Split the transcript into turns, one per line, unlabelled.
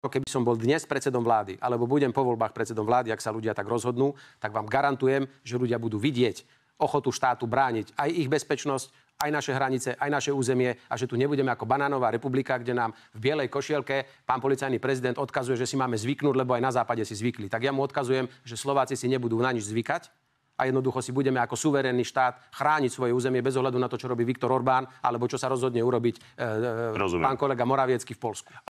ako keby som bol dnes predsedom vlády, alebo budem po voľbách predsedom vlády, ak sa ľudia tak rozhodnú, tak vám garantujem, že ľudia budú vidieť ochotu štátu brániť aj ich bezpečnosť, aj naše hranice, aj naše územie a že tu nebudeme ako banánová republika, kde nám v bielej košielke pán policajný prezident odkazuje, že si máme zvyknúť, lebo aj na západe si zvykli. Tak ja mu odkazujem, že Slováci si nebudú na nič zvykať, a jednoducho si budeme ako suverénny štát chrániť svoje územie bez ohľadu na to, čo robí Viktor Orbán alebo čo sa rozhodne urobiť e, e, pán kolega Moraviecky v Polsku.